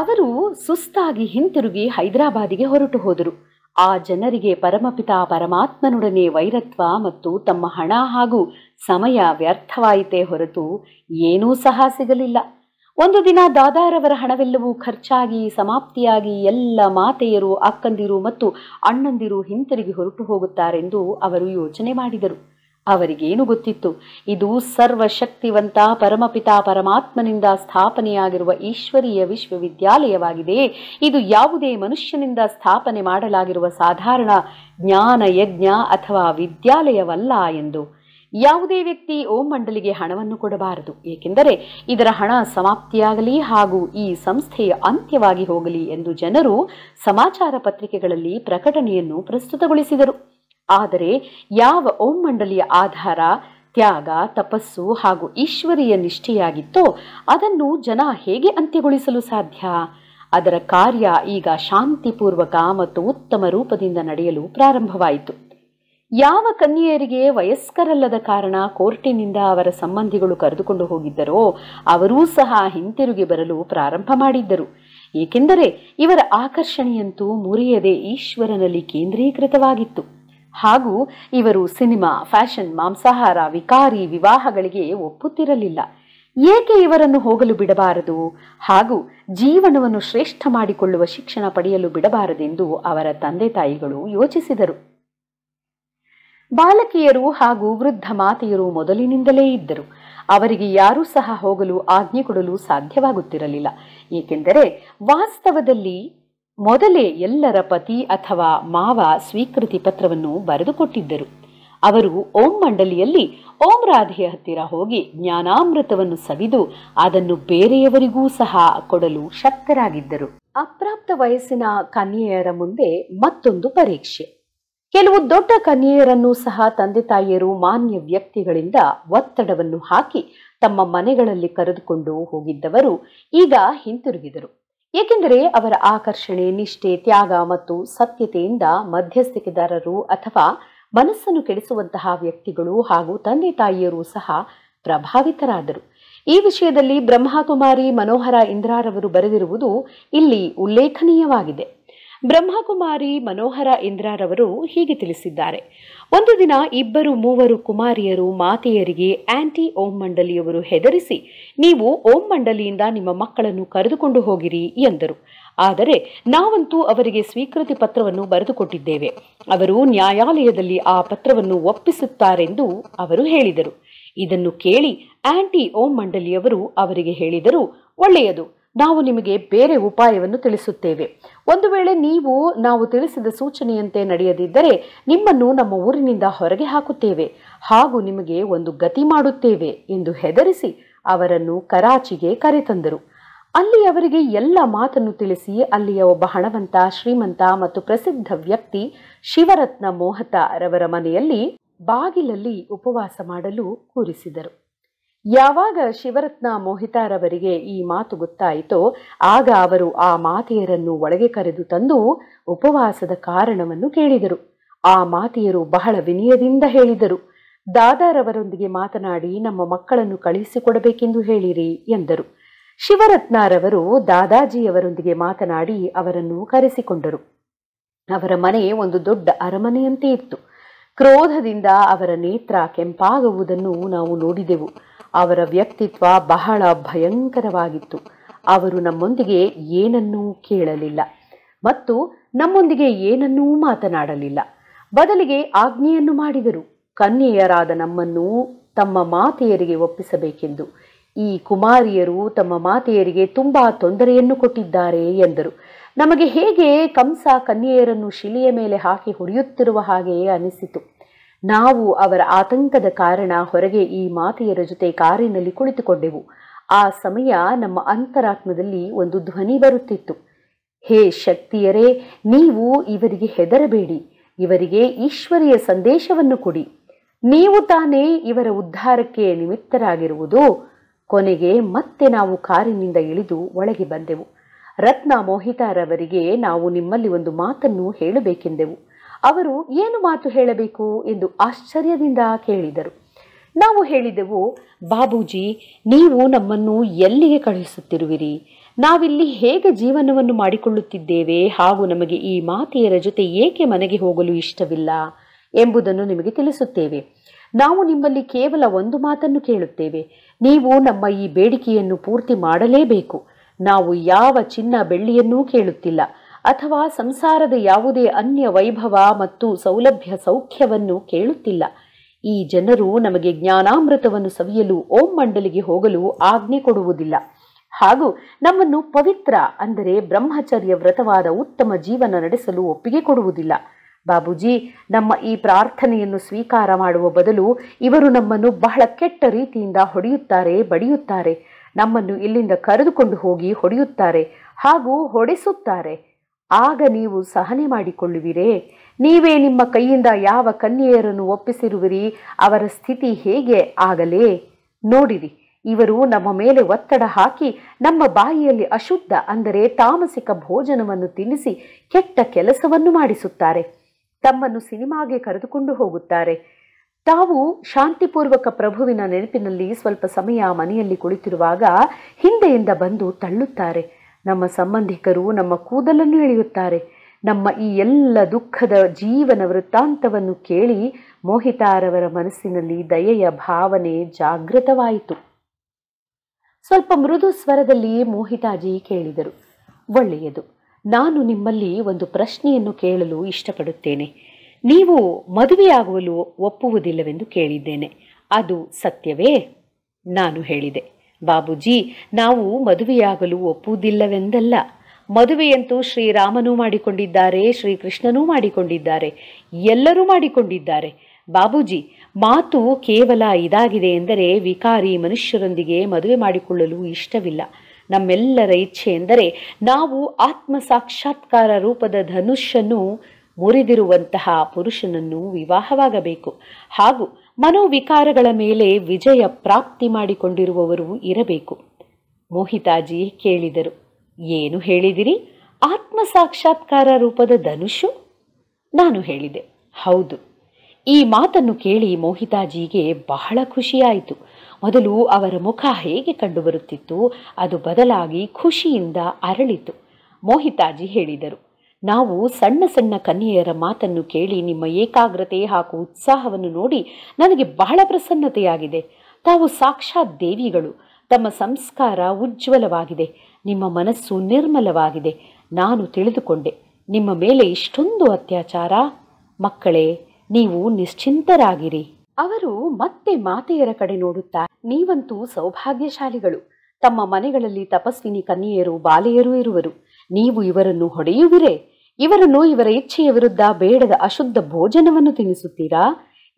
ಅವರು ಸುಸ್ತಾಗಿ ಹಿಂತಿರುಗಿ ಹೈದರಾಬಾದಿಗೆ ಹೊರಟು ಹೋದರು ಆ ಜನರಿಗೆ ಪರಮಪಿತಾ ಪರಮಾತ್ಮನೊಡನೆ ವೈರತ್ವ ಮತ್ತು ತಮ್ಮ ಹಣ ಹಾಗೂ ಸಮಯ ವ್ಯರ್ಥವಾಯಿತೇ ಹೊರತು ಏನೂ ಸಹ ಸಿಗಲಿಲ್ಲ ಒಂದು ದಿನ ದಾದಾರವರ ಹಣವೆಲ್ಲವೂ ಖರ್ಚಾಗಿ ಸಮಾಪ್ತಿಯಾಗಿ ಎಲ್ಲ ಮಾತೆಯರು ಅಕ್ಕಂದಿರು ಮತ್ತು ಅಣ್ಣಂದಿರು ಹಿಂತಿರುಗಿ ಹೊರಟು ಹೋಗುತ್ತಾರೆಂದು ಅವರು ಯೋಚನೆ ಮಾಡಿದರು ಅವರಿಗೇನು ಗೊತ್ತಿತ್ತು ಇದು ಸರ್ವಶಕ್ತಿವಂತ ಪರಮಪಿತಾ ಪರಮಾತ್ಮನಿಂದ ಸ್ಥಾಪನೆಯಾಗಿರುವ ಈಶ್ವರೀಯ ವಿಶ್ವವಿದ್ಯಾಲಯವಾಗಿದೆ ಇದು ಯಾವುದೇ ಮನುಷ್ಯನಿಂದ ಸ್ಥಾಪನೆ ಮಾಡಲಾಗಿರುವ ಸಾಧಾರಣ ಜ್ಞಾನ ಯಜ್ಞ ಅಥವಾ ವಿದ್ಯಾಲಯವಲ್ಲ ಎಂದು ಯಾವುದೇ ವ್ಯಕ್ತಿ ಓಂ ಮಂಡಲಿಗೆ ಹಣವನ್ನು ಕೊಡಬಾರದು ಏಕೆಂದರೆ ಇದರ ಹಣ ಸಮಾಪ್ತಿಯಾಗಲಿ ಹಾಗೂ ಈ ಸಂಸ್ಥೆಯ ಅಂತ್ಯವಾಗಿ ಹೋಗಲಿ ಎಂದು ಜನರು ಸಮಾಚಾರ ಪತ್ರಿಕೆಗಳಲ್ಲಿ ಪ್ರಕಟಣೆಯನ್ನು ಪ್ರಸ್ತುತಗೊಳಿಸಿದರು ಆದರೆ ಯಾವ ಓಂ ಮಂಡಳಿಯ ಆಧಾರ ತ್ಯಾಗ ತಪಸ್ಸು ಹಾಗೂ ಈಶ್ವರೀಯ ನಿಷ್ಠೆಯಾಗಿತ್ತೋ ಅದನ್ನು ಜನ ಹೇಗೆ ಅಂತ್ಯಗೊಳಿಸಲು ಸಾಧ್ಯ ಅದರ ಕಾರ್ಯ ಈಗ ಶಾಂತಿಪೂರ್ವಕ ಮತ್ತು ಉತ್ತಮ ರೂಪದಿಂದ ನಡೆಯಲು ಪ್ರಾರಂಭವಾಯಿತು ಯಾವ ಕನ್ಯೆಯರಿಗೆ ವಯಸ್ಕರಲ್ಲದ ಕಾರಣ ಕೋರ್ಟಿನಿಂದ ಅವರ ಸಂಬಂಧಿಗಳು ಕರೆದುಕೊಂಡು ಹೋಗಿದ್ದರೋ ಅವರೂ ಸಹ ಹಿಂತಿರುಗಿ ಬರಲು ಪ್ರಾರಂಭ ಮಾಡಿದ್ದರು ಏಕೆಂದರೆ ಇವರ ಆಕರ್ಷಣೆಯಂತೂ ಮುರಿಯದೆ ಈಶ್ವರನಲ್ಲಿ ಕೇಂದ್ರೀಕೃತವಾಗಿತ್ತು ಹಾಗೂ ಇವರು ಸಿನಿಮಾ ಫ್ಯಾಷನ್ ಮಾಂಸಾಹಾರ ವಿಕಾರಿ ವಿವಾಹಗಳಿಗೆ ಒಪ್ಪುತ್ತಿರಲಿಲ್ಲ ಏಕೆ ಇವರನ್ನು ಹೋಗಲು ಬಿಡಬಾರದು ಹಾಗೂ ಜೀವನವನ್ನು ಶ್ರೇಷ್ಠ ಮಾಡಿಕೊಳ್ಳುವ ಶಿಕ್ಷಣ ಪಡೆಯಲು ಬಿಡಬಾರದೆಂದು ಅವರ ತಂದೆ ತಾಯಿಗಳು ಯೋಚಿಸಿದರು ಬಾಲಕಿಯರು ಹಾಗೂ ವೃದ್ಧ ಮಾತೆಯರು ಮೊದಲಿನಿಂದಲೇ ಇದ್ದರು ಅವರಿಗೆ ಯಾರೂ ಸಹ ಹೋಗಲು ಆಜ್ಞೆ ಕೊಡಲು ಸಾಧ್ಯವಾಗುತ್ತಿರಲಿಲ್ಲ ಏಕೆಂದರೆ ವಾಸ್ತವದಲ್ಲಿ ಮೊದಲೇ ಎಲ್ಲರ ಪತಿ ಅಥವಾ ಮಾವ ಸ್ವೀಕೃತಿ ಪತ್ರವನ್ನು ಬರೆದುಕೊಟ್ಟಿದ್ದರು ಅವರು ಓಂ ಮಂಡಲಿಯಲ್ಲಿ ಓಂ ರಾಧೆಯ ಹತ್ತಿರ ಹೋಗಿ ಜ್ಞಾನಾಮೃತವನ್ನು ಸವಿದು ಅದನ್ನು ಬೇರೆಯವರಿಗೂ ಸಹ ಕೊಡಲು ಶಕ್ತರಾಗಿದ್ದರು ಅಪ್ರಾಪ್ತ ವಯಸ್ಸಿನ ಕನ್ಯೆಯರ ಮುಂದೆ ಮತ್ತೊಂದು ಪರೀಕ್ಷೆ ಕೆಲವು ದೊಡ್ಡ ಕನ್ಯೆಯರನ್ನು ಸಹ ತಂದೆ ತಾಯಿಯರು ಮಾನ್ಯ ವ್ಯಕ್ತಿಗಳಿಂದ ಒತ್ತಡವನ್ನು ಹಾಕಿ ತಮ್ಮ ಮನೆಗಳಲ್ಲಿ ಕರೆದುಕೊಂಡು ಹೋಗಿದ್ದವರು ಈಗ ಹಿಂತಿರುಗಿದರು ಏಕೆಂದರೆ ಅವರ ಆಕರ್ಷಣೆ ನಿಷ್ಠೆ ತ್ಯಾಗ ಮತ್ತು ಸತ್ಯತೆಯಿಂದ ಮಧ್ಯಸ್ಥಿಕೆದಾರರು ಅಥವಾ ಮನಸ್ಸನ್ನು ಕೆಡಿಸುವಂತಹ ವ್ಯಕ್ತಿಗಳು ಹಾಗೂ ತಂದೆ ತಾಯಿಯರು ಸಹ ಪ್ರಭಾವಿತರಾದರು ಈ ವಿಷಯದಲ್ಲಿ ಬ್ರಹ್ಮಕುಮಾರಿ ಮನೋಹರ ಇಂದ್ರಾರವರು ಬರೆದಿರುವುದು ಇಲ್ಲಿ ಉಲ್ಲೇಖನೀಯವಾಗಿದೆ ಬ್ರಹ್ಮಕುಮಾರಿ ಮನೋಹರ ಇಂದ್ರಾರವರು ಹೀಗೆ ತಿಳಿಸಿದ್ದಾರೆ ಒಂದು ದಿನ ಇಬ್ಬರು ಮೂವರು ಕುಮಾರಿಯರು ಮಾತೆಯರಿಗೆ ಆಂಟಿ ಓಂ ಮಂಡಲಿಯವರು ಹೆದರಿಸಿ ನೀವು ಓಂ ಮಂಡಲಿಯಿಂದ ನಿಮ್ಮ ಮಕ್ಕಳನ್ನು ಕರೆದುಕೊಂಡು ಹೋಗಿರಿ ಎಂದರು ಆದರೆ ನಾವಂತೂ ಅವರಿಗೆ ಸ್ವೀಕೃತಿ ಪತ್ರವನ್ನು ಬರೆದುಕೊಟ್ಟಿದ್ದೇವೆ ಅವರು ನ್ಯಾಯಾಲಯದಲ್ಲಿ ಆ ಪತ್ರವನ್ನು ಒಪ್ಪಿಸುತ್ತಾರೆಂದು ಅವರು ಹೇಳಿದರು ಇದನ್ನು ಕೇಳಿ ಆಂಟಿ ಓಂ ಮಂಡಲಿಯವರು ಅವರಿಗೆ ಹೇಳಿದರು ಒಳ್ಳೆಯದು ನಾವು ನಿಮಗೆ ಬೇರೆ ಉಪಾಯವನ್ನು ತಿಳಿಸುತ್ತೇವೆ ಒಂದು ವೇಳೆ ನೀವು ನಾವು ತಿಳಿಸಿದ ಸೂಚನೆಯಂತೆ ನಡೆಯದಿದ್ದರೆ ನಿಮ್ಮನ್ನು ನಮ್ಮ ಊರಿನಿಂದ ಹೊರಗೆ ಹಾಕುತ್ತೇವೆ ಹಾಗೂ ನಿಮಗೆ ಒಂದು ಗತಿ ಮಾಡುತ್ತೇವೆ ಎಂದು ಹೆದರಿಸಿ ಅವರನ್ನು ಕರಾಚಿಗೆ ಕರೆತಂದರು ಅಲ್ಲಿ ಅವರಿಗೆ ಎಲ್ಲ ಮಾತನ್ನು ತಿಳಿಸಿ ಅಲ್ಲಿಯ ಒಬ್ಬ ಹಣವಂತ ಶ್ರೀಮಂತ ಮತ್ತು ಪ್ರಸಿದ್ಧ ವ್ಯಕ್ತಿ ಶಿವರತ್ನ ಮೋಹತ ರವರ ಮನೆಯಲ್ಲಿ ಬಾಗಿಲಲ್ಲಿ ಉಪವಾಸ ಮಾಡಲು ಕೂರಿಸಿದರು ಯಾವಾಗ ಶಿವರತ್ನ ಮೋಹಿತಾರವರಿಗೆ ಈ ಮಾತು ಗೊತ್ತಾಯಿತೋ ಆಗ ಅವರು ಆ ಮಾತೆಯರನ್ನು ಒಳಗೆ ಕರೆದು ತಂದು ಉಪವಾಸದ ಕಾರಣವನ್ನು ಕೇಳಿದರು ಆ ಮಾತೆಯರು ಬಹಳ ವಿನಯದಿಂದ ಹೇಳಿದರು ದಾದಾರವರೊಂದಿಗೆ ಮಾತನಾಡಿ ನಮ್ಮ ಮಕ್ಕಳನ್ನು ಕಳುಹಿಸಿಕೊಡಬೇಕೆಂದು ಹೇಳಿರಿ ಎಂದರು ಶಿವರತ್ನಾರವರು ದಾದಾಜಿಯವರೊಂದಿಗೆ ಮಾತನಾಡಿ ಅವರನ್ನು ಕರೆಸಿಕೊಂಡರು ಅವರ ಮನೆ ಒಂದು ದೊಡ್ಡ ಅರಮನೆಯಂತೆ ಇತ್ತು ಕ್ರೋಧದಿಂದ ಅವರ ನೇತ್ರ ಕೆಂಪಾಗುವುದನ್ನು ನಾವು ನೋಡಿದೆವು ಅವರ ವ್ಯಕ್ತಿತ್ವ ಬಹಳ ಭಯಂಕರವಾಗಿತ್ತು ಅವರು ನಮ್ಮೊಂದಿಗೆ ಏನನ್ನೂ ಕೇಳಲಿಲ್ಲ ಮತ್ತು ನಮ್ಮೊಂದಿಗೆ ಏನನ್ನೂ ಮಾತನಾಡಲಿಲ್ಲ ಬದಲಿಗೆ ಆಜ್ಞೆಯನ್ನು ಮಾಡಿದರು ಕನ್ಯೆಯರಾದ ನಮ್ಮನ್ನು ತಮ್ಮ ಮಾತೆಯರಿಗೆ ಒಪ್ಪಿಸಬೇಕೆಂದು ಈ ಕುಮಾರಿಯರು ತಮ್ಮ ಮಾತೆಯರಿಗೆ ತುಂಬ ತೊಂದರೆಯನ್ನು ಕೊಟ್ಟಿದ್ದಾರೆ ಎಂದರು ನಮಗೆ ಹೇಗೆ ಕಂಸ ಕನ್ಯೆಯರನ್ನು ಶಿಲೆಯ ಮೇಲೆ ಹಾಕಿ ಹೊಡೆಯುತ್ತಿರುವ ಹಾಗೆಯೇ ಅನಿಸಿತು ನಾವು ಅವರ ಆತಂಕದ ಕಾರಣ ಹೊರಗೆ ಈ ಮಾತೆಯರ ಜೊತೆ ಕಾರಿನಲ್ಲಿ ಕುಳಿತುಕೊಂಡೆವು ಆ ಸಮಯ ನಮ್ಮ ಅಂತರಾತ್ಮದಲ್ಲಿ ಒಂದು ಧ್ವನಿ ಬರುತ್ತಿತ್ತು ಹೇ ಶಕ್ತಿಯರೇ ನೀವು ಇವರಿಗೆ ಹೆದರಬೇಡಿ ಇವರಿಗೆ ಈಶ್ವರಿಯ ಸಂದೇಶವನ್ನು ಕೊಡಿ ನೀವು ತಾನೇ ಇವರ ಉದ್ಧಾರಕ್ಕೆ ನಿಮಿತ್ತರಾಗಿರುವುದು ಕೊನೆಗೆ ಮತ್ತೆ ನಾವು ಕಾರಿನಿಂದ ಇಳಿದು ಒಳಗೆ ಬಂದೆವು ರತ್ನ ಮೋಹಿತಾರವರಿಗೆ ನಾವು ನಿಮ್ಮಲ್ಲಿ ಒಂದು ಮಾತನ್ನು ಹೇಳಬೇಕೆಂದೆವು ಅವರು ಏನು ಮಾತು ಹೇಳಬೇಕು ಎಂದು ಆಶ್ಚರ್ಯದಿಂದ ಕೇಳಿದರು ನಾವು ಹೇಳಿದೆವು ಬಾಬೂಜಿ ನೀವು ನಮ್ಮನ್ನು ಎಲ್ಲಿಗೆ ಕಳುಹಿಸುತ್ತಿರುವಿರಿ ನಾವಿಲ್ಲಿ ಹೇಗೆ ಜೀವನವನ್ನು ಮಾಡಿಕೊಳ್ಳುತ್ತಿದ್ದೇವೆ ಹಾಗೂ ನಮಗೆ ಈ ಮಾತೆಯರ ಜೊತೆ ಏಕೆ ಮನೆಗೆ ಹೋಗಲು ಇಷ್ಟವಿಲ್ಲ ಎಂಬುದನ್ನು ನಿಮಗೆ ತಿಳಿಸುತ್ತೇವೆ ನಾವು ನಿಮ್ಮಲ್ಲಿ ಕೇವಲ ಒಂದು ಮಾತನ್ನು ಕೇಳುತ್ತೇವೆ ನೀವು ನಮ್ಮ ಈ ಬೇಡಿಕೆಯನ್ನು ಪೂರ್ತಿ ಮಾಡಲೇಬೇಕು ನಾವು ಯಾವ ಚಿನ್ನ ಬೆಳ್ಳಿಯನ್ನೂ ಕೇಳುತ್ತಿಲ್ಲ ಅಥವಾ ಸಂಸಾರದ ಯಾವುದೇ ಅನ್ಯ ವೈಭವ ಮತ್ತು ಸೌಲಭ್ಯ ಸೌಖ್ಯವನ್ನು ಕೇಳುತ್ತಿಲ್ಲ ಈ ಜನರು ನಮಗೆ ಜ್ಞಾನಾಮೃತವನ್ನು ಸವಿಯಲು ಓಂ ಮಂಡಲಿಗೆ ಹೋಗಲು ಆಜ್ಞೆ ಕೊಡುವುದಿಲ್ಲ ಹಾಗೂ ನಮ್ಮನ್ನು ಪವಿತ್ರ ಅಂದರೆ ಬ್ರಹ್ಮಚರ್ಯ ವ್ರತವಾದ ಉತ್ತಮ ಜೀವನ ನಡೆಸಲು ಒಪ್ಪಿಗೆ ಕೊಡುವುದಿಲ್ಲ ಬಾಬೂಜಿ ನಮ್ಮ ಈ ಪ್ರಾರ್ಥನೆಯನ್ನು ಸ್ವೀಕಾರ ಮಾಡುವ ಬದಲು ಇವರು ನಮ್ಮನ್ನು ಬಹಳ ಕೆಟ್ಟ ರೀತಿಯಿಂದ ಹೊಡೆಯುತ್ತಾರೆ ಬಡಿಯುತ್ತಾರೆ ನಮ್ಮನ್ನು ಇಲ್ಲಿಂದ ಕರೆದುಕೊಂಡು ಹೋಗಿ ಹೊಡೆಯುತ್ತಾರೆ ಹಾಗೂ ಹೊಡೆಸುತ್ತಾರೆ ಆಗ ನೀವು ಸಹನೆ ಮಾಡಿಕೊಳ್ಳುವಿರೇ ನೀವೇ ನಿಮ್ಮ ಕೈಯಿಂದ ಯಾವ ಕನ್ಯೆಯರನ್ನು ಒಪ್ಪಿಸಿರುವಿರಿ ಅವರ ಸ್ಥಿತಿ ಹೇಗೆ ಆಗಲೇ ನೋಡಿರಿ ಇವರು ನಮ್ಮ ಮೇಲೆ ಒತ್ತಡ ಹಾಕಿ ನಮ್ಮ ಬಾಯಿಯಲ್ಲಿ ಅಶುದ್ಧ ಅಂದರೆ ತಾಮಸಿಕ ಭೋಜನವನ್ನು ತಿನ್ನಿಸಿ ಕೆಟ್ಟ ಕೆಲಸವನ್ನು ಮಾಡಿಸುತ್ತಾರೆ ತಮ್ಮನ್ನು ಸಿನಿಮಾಗೆ ಕರೆದುಕೊಂಡು ಹೋಗುತ್ತಾರೆ ತಾವು ಶಾಂತಿಪೂರ್ವಕ ಪ್ರಭುವಿನ ನೆನಪಿನಲ್ಲಿ ಸ್ವಲ್ಪ ಸಮಯ ಮನೆಯಲ್ಲಿ ಕುಳಿತಿರುವಾಗ ಹಿಂದೆಯಿಂದ ಬಂದು ತಳ್ಳುತ್ತಾರೆ ನಮ್ಮ ಸಂಬಂಧಿಕರು ನಮ್ಮ ಕೂದಲನ್ನು ಎಳೆಯುತ್ತಾರೆ ನಮ್ಮ ಈ ಎಲ್ಲ ದುಃಖದ ಜೀವನ ವೃತ್ತಾಂತವನ್ನು ಕೇಳಿ ಮೋಹಿತಾರವರ ಮನಸ್ಸಿನಲ್ಲಿ ದಯೆಯ ಭಾವನೆ ಜಾಗೃತವಾಯಿತು ಸ್ವಲ್ಪ ಮೃದು ಸ್ವರದಲ್ಲಿ ಮೋಹಿತಾಜಿ ಕೇಳಿದರು ಒಳ್ಳೆಯದು ನಾನು ನಿಮ್ಮಲ್ಲಿ ಒಂದು ಪ್ರಶ್ನೆಯನ್ನು ಕೇಳಲು ಇಷ್ಟಪಡುತ್ತೇನೆ ನೀವು ಮದುವೆಯಾಗುವಲು ಒಪ್ಪುವುದಿಲ್ಲವೆಂದು ಕೇಳಿದ್ದೇನೆ ಅದು ಸತ್ಯವೇ ನಾನು ಹೇಳಿದೆ ಬಾಬೂಜಿ ನಾವು ಮದುವೆಯಾಗಲು ಒಪ್ಪುವುದಿಲ್ಲವೆಂದಲ್ಲ ಮದುವೆಯಂತೂ ಶ್ರೀರಾಮನೂ ಮಾಡಿಕೊಂಡಿದ್ದಾರೆ ಶ್ರೀಕೃಷ್ಣನೂ ಮಾಡಿಕೊಂಡಿದ್ದಾರೆ ಎಲ್ಲರೂ ಮಾಡಿಕೊಂಡಿದ್ದಾರೆ ಬಾಬೂಜಿ ಮಾತು ಕೇವಲ ಇದಾಗಿದೆ ಎಂದರೆ ವಿಕಾರಿ ಮನುಷ್ಯರೊಂದಿಗೆ ಮದುವೆ ಮಾಡಿಕೊಳ್ಳಲು ಇಷ್ಟವಿಲ್ಲ ನಮ್ಮೆಲ್ಲರ ಇಚ್ಛೆ ಎಂದರೆ ನಾವು ಆತ್ಮ ಸಾಕ್ಷಾತ್ಕಾರ ರೂಪದ ಧನುಷ್ಯನ್ನು ಮುರಿದಿರುವಂತಹ ಪುರುಷನನ್ನು ವಿವಾಹವಾಗಬೇಕು ಹಾಗೂ ಮನೋವಿಕಾರಗಳ ಮೇಲೆ ವಿಜಯ ಪ್ರಾಪ್ತಿ ಮಾಡಿಕೊಂಡಿರುವವರು ಇರಬೇಕು ಮೋಹಿತಾಜಿ ಕೇಳಿದರು ಏನು ಹೇಳಿದಿರಿ ಆತ್ಮ ಸಾಕ್ಷಾತ್ಕಾರ ರೂಪದ ಧನುಷು ನಾನು ಹೇಳಿದೆ ಹೌದು ಈ ಮಾತನ್ನು ಕೇಳಿ ಮೋಹಿತಾಜಿಗೆ ಬಹಳ ಖುಷಿಯಾಯಿತು ಮೊದಲು ಅವರ ಮುಖ ಹೇಗೆ ಕಂಡುಬರುತ್ತಿತ್ತು ಅದು ಬದಲಾಗಿ ಖುಷಿಯಿಂದ ಅರಳಿತು ಮೋಹಿತಾಜಿ ಹೇಳಿದರು ನಾವು ಸಣ್ಣ ಸಣ್ಣ ಕನ್ಯೆಯರ ಮಾತನ್ನು ಕೇಳಿ ನಿಮ್ಮ ಏಕಾಗ್ರತೆ ಹಾಗೂ ಉತ್ಸಾಹವನ್ನು ನೋಡಿ ನನಗೆ ಬಹಳ ಪ್ರಸನ್ನತೆಯಾಗಿದೆ ತಾವು ಸಾಕ್ಷಾತ್ ದೇವಿಗಳು ತಮ್ಮ ಸಂಸ್ಕಾರ ಉಜ್ವಲವಾಗಿದೆ ನಿಮ್ಮ ಮನಸ್ಸು ನಿರ್ಮಲವಾಗಿದೆ ನಾನು ತಿಳಿದುಕೊಂಡೆ ನಿಮ್ಮ ಮೇಲೆ ಇಷ್ಟೊಂದು ಅತ್ಯಾಚಾರ ಮಕ್ಕಳೇ ನೀವು ನಿಶ್ಚಿಂತರಾಗಿರಿ ಅವರು ಮತ್ತೆ ಮಾತೆಯರ ಕಡೆ ನೋಡುತ್ತಾ ನೀವಂತೂ ಸೌಭಾಗ್ಯಶಾಲಿಗಳು ತಮ್ಮ ಮನೆಗಳಲ್ಲಿ ತಪಸ್ವಿನಿ ಕನ್ಯೆಯರು ಬಾಲೆಯರು ಇರುವರು ನೀವು ಇವರನ್ನು ಹೊಡೆಯುವಿರೇ ಇವರನ್ನು ಇವರ ಇಚ್ಛೆಯ ವಿರುದ್ಧ ಬೇಡದ ಅಶುದ್ಧ ಭೋಜನವನ್ನು ತಿನ್ನಿಸುತ್ತೀರಾ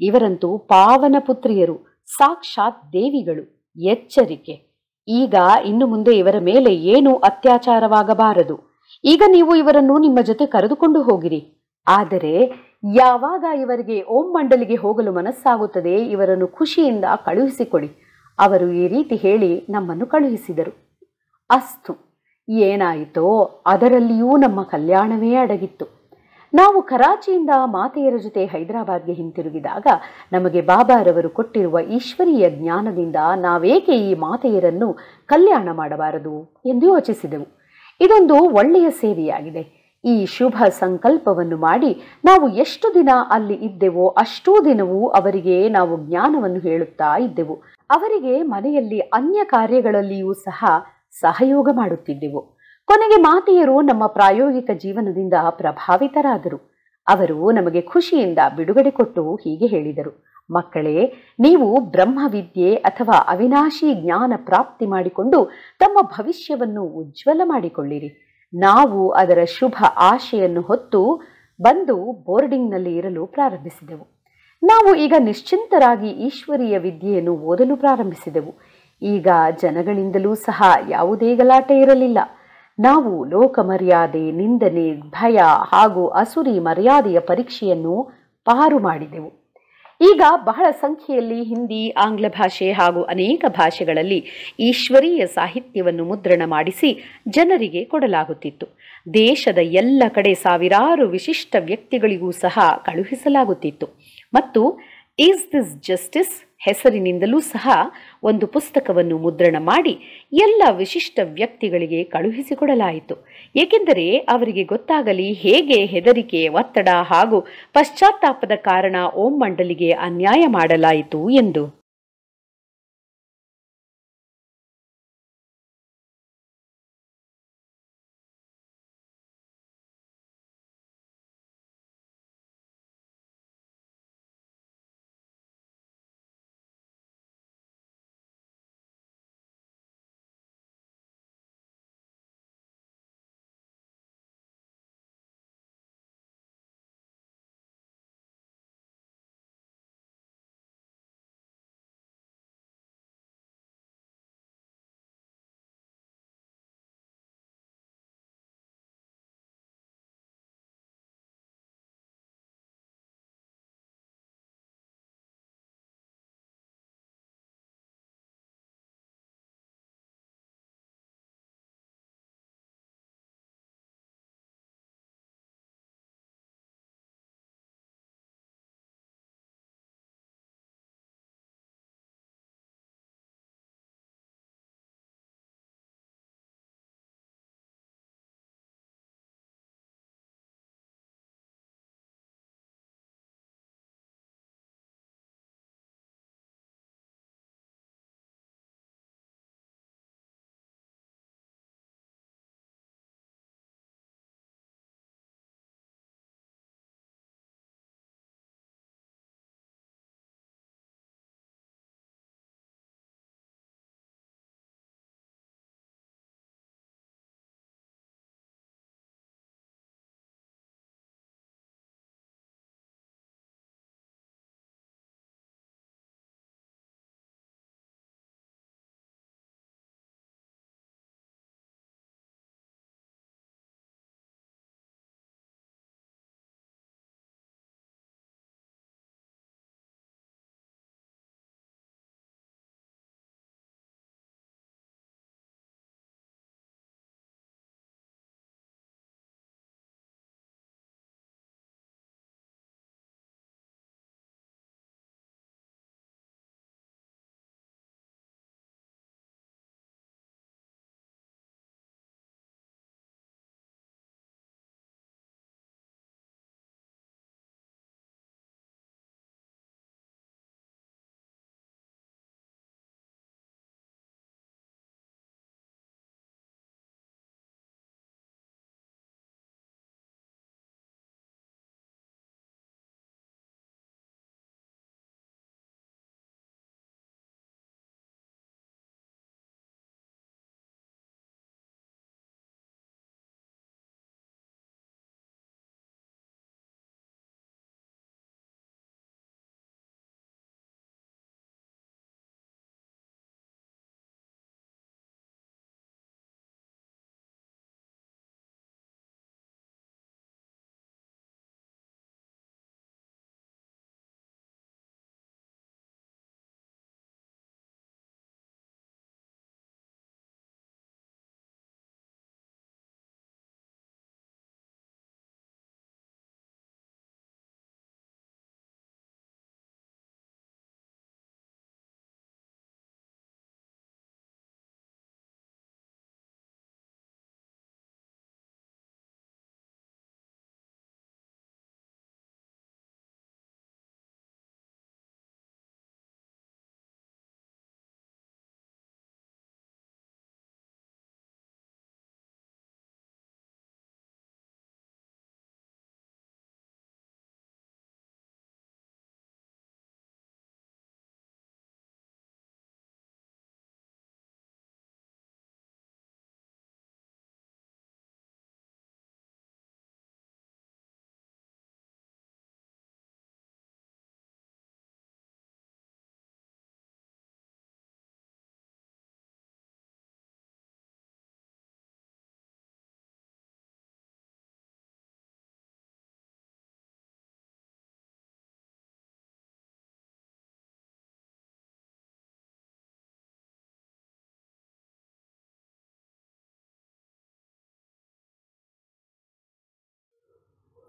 ಇವರಂತೂ ಪಾವನ ಪುತ್ರಿಯರು ಸಾಕ್ಷಾತ್ ದೇವಿಗಳು ಎಚ್ಚರಿಕೆ ಈಗ ಇನ್ನು ಮುಂದೆ ಇವರ ಮೇಲೆ ಏನು ಅತ್ಯಾಚಾರವಾಗಬಾರದು ಈಗ ನೀವು ಇವರನ್ನು ನಿಮ್ಮ ಜೊತೆ ಕರೆದುಕೊಂಡು ಹೋಗಿರಿ ಆದರೆ ಯಾವಾಗ ಇವರಿಗೆ ಓಂ ಮಂಡಲಿಗೆ ಹೋಗಲು ಮನಸ್ಸಾಗುತ್ತದೆ ಇವರನ್ನು ಖುಷಿಯಿಂದ ಕಳುಹಿಸಿಕೊಡಿ ಅವರು ಈ ರೀತಿ ಹೇಳಿ ನಮ್ಮನ್ನು ಕಳುಹಿಸಿದರು ಅಸ್ತು ಏನಾಯಿತೋ ಅದರಲ್ಲಿಯೂ ನಮ್ಮ ಕಲ್ಯಾಣವೇ ಅಡಗಿತ್ತು ನಾವು ಕರಾಚಿಯಿಂದ ಮಾತೆಯರ ಜೊತೆ ಹೈದರಾಬಾದ್ಗೆ ಹಿಂತಿರುಗಿದಾಗ ನಮಗೆ ಬಾಬಾರವರು ಕೊಟ್ಟಿರುವ ಈಶ್ವರೀಯ ಜ್ಞಾನದಿಂದ ನಾವೇಕೆ ಈ ಮಾತೆಯರನ್ನು ಕಲ್ಯಾಣ ಮಾಡಬಾರದು ಎಂದು ಯೋಚಿಸಿದೆವು ಇದೊಂದು ಒಳ್ಳೆಯ ಸೇವೆಯಾಗಿದೆ ಈ ಶುಭ ಸಂಕಲ್ಪವನ್ನು ಮಾಡಿ ನಾವು ಎಷ್ಟು ದಿನ ಅಲ್ಲಿ ಇದ್ದೆವೋ ಅಷ್ಟೂ ದಿನವೂ ಅವರಿಗೆ ನಾವು ಜ್ಞಾನವನ್ನು ಹೇಳುತ್ತಾ ಇದ್ದೆವು ಅವರಿಗೆ ಮನೆಯಲ್ಲಿ ಅನ್ಯ ಕಾರ್ಯಗಳಲ್ಲಿಯೂ ಸಹ ಸಹಯೋಗ ಮಾಡುತ್ತಿದ್ದೆವು ಕೊನೆಗೆ ಮಾತೆಯರು ನಮ್ಮ ಪ್ರಾಯೋಗಿಕ ಜೀವನದಿಂದ ಪ್ರಭಾವಿತರಾದರು ಅವರು ನಮಗೆ ಖುಷಿಯಿಂದ ಬಿಡುಗಡೆ ಕೊಟ್ಟು ಹೀಗೆ ಹೇಳಿದರು ಮಕ್ಕಳೇ ನೀವು ಬ್ರಹ್ಮವಿದ್ಯೆ ಅಥವಾ ಅವಿನಾಶಿ ಜ್ಞಾನ ಪ್ರಾಪ್ತಿ ಮಾಡಿಕೊಂಡು ತಮ್ಮ ಭವಿಷ್ಯವನ್ನು ಉಜ್ವಲ ಮಾಡಿಕೊಳ್ಳಿರಿ ನಾವು ಅದರ ಶುಭ ಆಶೆಯನ್ನು ಹೊತ್ತು ಬಂದು ಬೋರ್ಡಿಂಗ್ನಲ್ಲಿ ಇರಲು ಪ್ರಾರಂಭಿಸಿದೆವು ನಾವು ಈಗ ನಿಶ್ಚಿಂತರಾಗಿ ಈಶ್ವರೀಯ ವಿದ್ಯೆಯನ್ನು ಓದಲು ಪ್ರಾರಂಭಿಸಿದೆವು ಈಗ ಜನಗಳಿಂದಲೂ ಸಹ ಯಾವುದೇ ಗಲಾಟೆ ಇರಲಿಲ್ಲ ನಾವು ಲೋಕಮರ್ಯಾದೆ ನಿಂದನೆ ಭಯ ಹಾಗೂ ಅಸುರಿ ಮರ್ಯಾದೆಯ ಪರೀಕ್ಷೆಯನ್ನು ಪಾರು ಮಾಡಿದೆವು ಈಗ ಬಹಳ ಸಂಖ್ಯೆಯಲ್ಲಿ ಹಿಂದಿ ಆಂಗ್ಲ ಭಾಷೆ ಹಾಗೂ ಅನೇಕ ಭಾಷೆಗಳಲ್ಲಿ ಈಶ್ವರೀಯ ಸಾಹಿತ್ಯವನ್ನು ಮುದ್ರಣ ಮಾಡಿಸಿ ಜನರಿಗೆ ಕೊಡಲಾಗುತ್ತಿತ್ತು ದೇಶದ ಎಲ್ಲ ಕಡೆ ಸಾವಿರಾರು ವಿಶಿಷ್ಟ ವ್ಯಕ್ತಿಗಳಿಗೂ ಸಹ ಕಳುಹಿಸಲಾಗುತ್ತಿತ್ತು ಮತ್ತು ಈಸ್ ದಿಸ್ ಜಸ್ಟಿಸ್ ಹೆಸರಿನಿಂದಲೂ ಸಹ ಒಂದು ಪುಸ್ತಕವನ್ನು ಮುದ್ರಣ ಮಾಡಿ ಎಲ್ಲ ವಿಶಿಷ್ಟ ವ್ಯಕ್ತಿಗಳಿಗೆ ಕಳುಹಿಸಿಕೊಡಲಾಯಿತು ಏಕೆಂದರೆ ಅವರಿಗೆ ಗೊತ್ತಾಗಲಿ ಹೇಗೆ ಹೆದರಿಕೆ ಒತ್ತಡ ಹಾಗೂ ಪಶ್ಚಾತ್ತಾಪದ ಕಾರಣ ಓಂ ಮಂಡಲಿಗೆ ಅನ್ಯಾಯ ಮಾಡಲಾಯಿತು ಎಂದು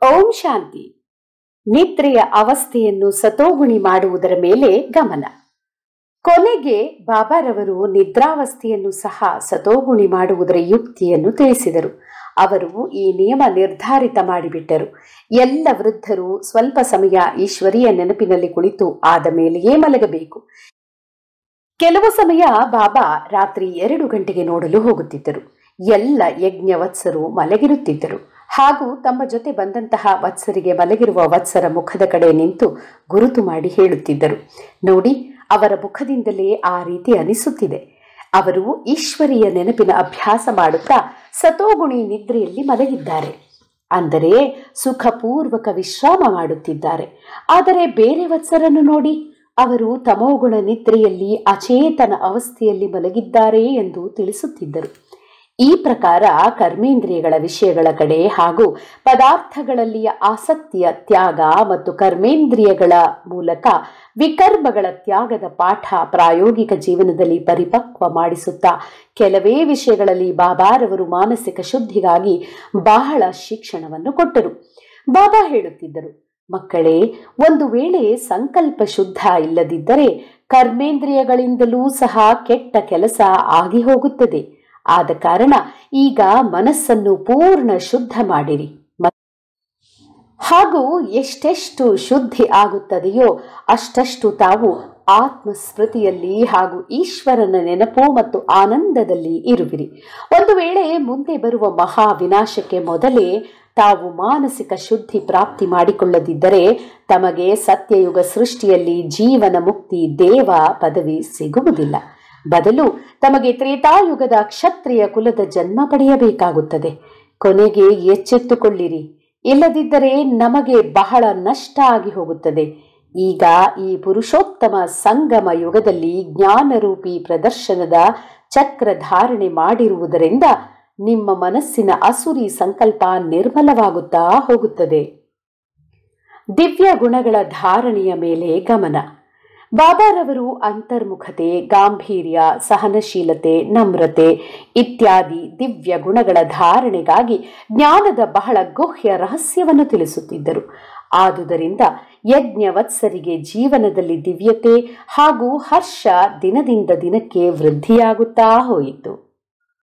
ಓಂ ಶಾಂತಿ ನಿದ್ರೆಯ ಅವಸ್ಥೆಯನ್ನು ಸತೋಗುಣಿ ಮಾಡುವುದರ ಮೇಲೆ ಗಮನ ಕೊನೆಗೆ ಬಾಬಾರವರು ನಿದ್ರಾವಸ್ಥೆಯನ್ನು ಸಹ ಸತೋಗುಣಿ ಮಾಡುವುದರ ಯುಕ್ತಿಯನ್ನು ತಿಳಿಸಿದರು ಅವರು ಈ ನಿಯಮ ನಿರ್ಧಾರಿತ ಮಾಡಿಬಿಟ್ಟರು ಎಲ್ಲ ವೃದ್ಧರು ಸ್ವಲ್ಪ ಸಮಯ ಈಶ್ವರಿಯ ನೆನಪಿನಲ್ಲಿ ಕುಳಿತು ಆದ ಮೇಲೆಯೇ ಮಲಗಬೇಕು ಕೆಲವು ಸಮಯ ಬಾಬಾ ರಾತ್ರಿ ಎರಡು ಗಂಟೆಗೆ ನೋಡಲು ಹೋಗುತ್ತಿದ್ದರು ಎಲ್ಲ ಯಜ್ಞವತ್ಸರು ಮಲಗಿರುತ್ತಿದ್ದರು ಹಾಗೂ ತಮ್ಮ ಜೊತೆ ಬಂದಂತಹ ವತ್ಸರಿಗೆ ಮಲಗಿರುವ ವತ್ಸರ ಮುಖದ ಕಡೆ ನಿಂತು ಗುರುತು ಮಾಡಿ ಹೇಳುತ್ತಿದ್ದರು ನೋಡಿ ಅವರ ಮುಖದಿಂದಲೇ ಆ ರೀತಿ ಅನಿಸುತ್ತಿದೆ ಅವರು ಈಶ್ವರಿಯ ನೆನಪಿನ ಅಭ್ಯಾಸ ಮಾಡುತ್ತಾ ಸತೋಗುಣಿ ನಿದ್ರೆಯಲ್ಲಿ ಮಲಗಿದ್ದಾರೆ ಅಂದರೆ ಸುಖಪೂರ್ವಕ ವಿಶ್ರಾಮ ಮಾಡುತ್ತಿದ್ದಾರೆ ಆದರೆ ಬೇರೆ ವತ್ಸರನ್ನು ನೋಡಿ ಅವರು ತಮೋಗುಣ ನಿದ್ರೆಯಲ್ಲಿ ಅಚೇತನ ಅವಸ್ಥೆಯಲ್ಲಿ ಮಲಗಿದ್ದಾರೆ ಎಂದು ತಿಳಿಸುತ್ತಿದ್ದರು ಈ ಪ್ರಕಾರ ಕರ್ಮೇಂದ್ರಿಯಗಳ ವಿಷಯಗಳ ಕಡೆ ಹಾಗೂ ಪದಾರ್ಥಗಳಲ್ಲಿಯ ಆಸಕ್ತಿಯ ತ್ಯಾಗ ಮತ್ತು ಕರ್ಮೇಂದ್ರಿಯಗಳ ಮೂಲಕ ವಿಕರ್ಮಗಳ ತ್ಯಾಗದ ಪಾಠ ಪ್ರಾಯೋಗಿಕ ಜೀವನದಲ್ಲಿ ಪರಿಪಕ್ವ ಮಾಡಿಸುತ್ತಾ ಕೆಲವೇ ವಿಷಯಗಳಲ್ಲಿ ಬಾಬಾರವರು ಮಾನಸಿಕ ಶುದ್ಧಿಗಾಗಿ ಬಹಳ ಶಿಕ್ಷಣವನ್ನು ಕೊಟ್ಟರು ಬಾಬಾ ಹೇಳುತ್ತಿದ್ದರು ಮಕ್ಕಳೇ ಒಂದು ವೇಳೆ ಸಂಕಲ್ಪ ಶುದ್ಧ ಇಲ್ಲದಿದ್ದರೆ ಕರ್ಮೇಂದ್ರಿಯಗಳಿಂದಲೂ ಸಹ ಕೆಟ್ಟ ಕೆಲಸ ಆಗಿ ಹೋಗುತ್ತದೆ ಆದ ಕಾರಣ ಈಗ ಮನಸ್ಸನ್ನು ಪೂರ್ಣ ಶುದ್ಧ ಮಾಡಿರಿ ಹಾಗೂ ಎಷ್ಟೆಷ್ಟು ಶುದ್ಧಿ ಆಗುತ್ತದೆಯೋ ಅಷ್ಟಷ್ಟು ತಾವು ಆತ್ಮಸ್ಮೃತಿಯಲ್ಲಿ ಹಾಗೂ ಈಶ್ವರನ ನೆನಪು ಮತ್ತು ಆನಂದದಲ್ಲಿ ಇರುವಿರಿ ಒಂದು ವೇಳೆ ಮುಂದೆ ಬರುವ ಮಹಾ ವಿನಾಶಕ್ಕೆ ಮೊದಲೇ ತಾವು ಮಾನಸಿಕ ಶುದ್ಧಿ ಪ್ರಾಪ್ತಿ ಮಾಡಿಕೊಳ್ಳದಿದ್ದರೆ ತಮಗೆ ಸತ್ಯಯುಗ ಸೃಷ್ಟಿಯಲ್ಲಿ ಜೀವನ ಮುಕ್ತಿ ದೇವ ಪದವಿ ಸಿಗುವುದಿಲ್ಲ ಬದಲು ತಮಗೆ ತ್ರೇತಾಯುಗದ ಕ್ಷತ್ರಿಯ ಕುಲದ ಜನ್ಮ ಪಡೆಯಬೇಕಾಗುತ್ತದೆ ಕೊನೆಗೆ ಎಚ್ಚೆತ್ತುಕೊಳ್ಳಿರಿ ಇಲ್ಲದಿದ್ದರೆ ನಮಗೆ ಬಹಳ ನಷ್ಟ ಆಗಿ ಹೋಗುತ್ತದೆ ಈಗ ಈ ಪುರುಷೋತ್ತಮ ಸಂಗಮ ಯುಗದಲ್ಲಿ ಜ್ಞಾನರೂಪಿ ಪ್ರದರ್ಶನದ ಚಕ್ರ ಧಾರಣೆ ಮಾಡಿರುವುದರಿಂದ ನಿಮ್ಮ ಮನಸ್ಸಿನ ಅಸುರಿ ಸಂಕಲ್ಪ ನಿರ್ಮಲವಾಗುತ್ತಾ ಹೋಗುತ್ತದೆ ದಿವ್ಯ ಗುಣಗಳ ಧಾರಣೆಯ ಮೇಲೆ ಗಮನ ಬಾಬಾರವರು ಅಂತರ್ಮುಖತೆ ಗಾಂಭೀರ್ಯ ಸಹನಶೀಲತೆ ನಮ್ರತೆ ಇತ್ಯಾದಿ ದಿವ್ಯ ಗುಣಗಳ ಧಾರಣೆಗಾಗಿ ಜ್ಞಾನದ ಬಹಳ ಗುಹ್ಯ ರಹಸ್ಯವನ್ನು ತಿಳಿಸುತ್ತಿದ್ದರು ಆದುದರಿಂದ ಯಜ್ಞವತ್ಸರಿಗೆ ಜೀವನದಲ್ಲಿ ದಿವ್ಯತೆ ಹಾಗೂ ಹರ್ಷ ದಿನದಿಂದ ದಿನಕ್ಕೆ ವೃದ್ಧಿಯಾಗುತ್ತಾ ಹೋಯಿತು